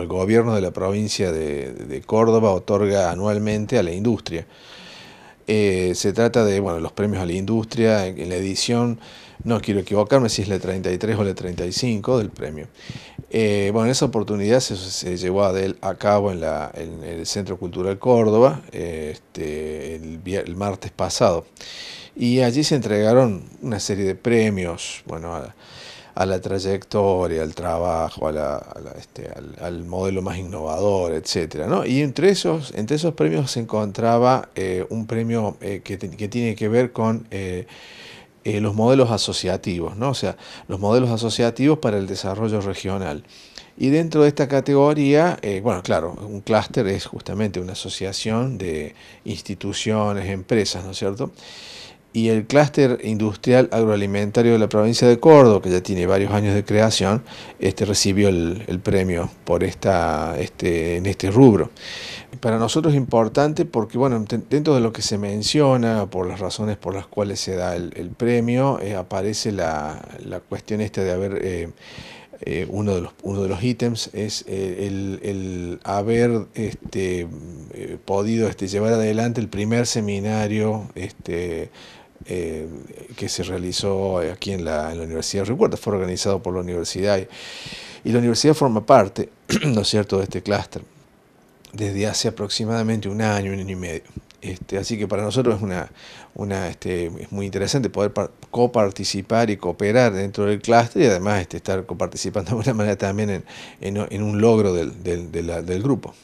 el gobierno de la provincia de, Córdoba otorga anualmente a la industria. Eh, se trata de bueno, los premios a la industria en, la edición, no quiero equivocarme si es la 33 o la 35 del premio. Eh, bueno, esa oportunidad se, llevó a, del, cabo en, el Centro Cultural Córdoba eh, este, el, martes pasado. Y allí se entregaron una serie de premios. Bueno, a, a la trayectoria, al trabajo, este, al, modelo más innovador, etc. Y entre esos, entre esos premios se encontraba eh, un premio eh, que, tiene que ver con eh, los modelos asociativos, ¿no? o sea, los modelos asociativos para el desarrollo regional. Y dentro de esta categoría, bueno, claro, un clúster es justamente una asociación de instituciones, empresas, ¿no es cierto? y el clúster industrial agroalimentario de la provincia de Córdoba, que ya tiene varios años de creación, este, recibió el, premio por esta, este, en este rubro. Para nosotros es importante porque, bueno, dentro de lo que se menciona, por las razones por las cuales se da el, premio, eh, aparece la, cuestión esta de haber... Eh, eh, uno, de los, uno de los ítems es el, haber este, podido este, llevar adelante el primer seminario este, eh, que se realizó aquí en la, Universidad de universidad. Recuerda, fue organizado por la universidad y, la universidad forma parte, ¿no es cierto?, de este clúster desde hace aproximadamente un año, un año y medio. Este, así que para nosotros es una, este, es muy interesante poder coparticipar y cooperar dentro del clúster y además este, estar coparticipando de alguna manera también en, un logro del grupo.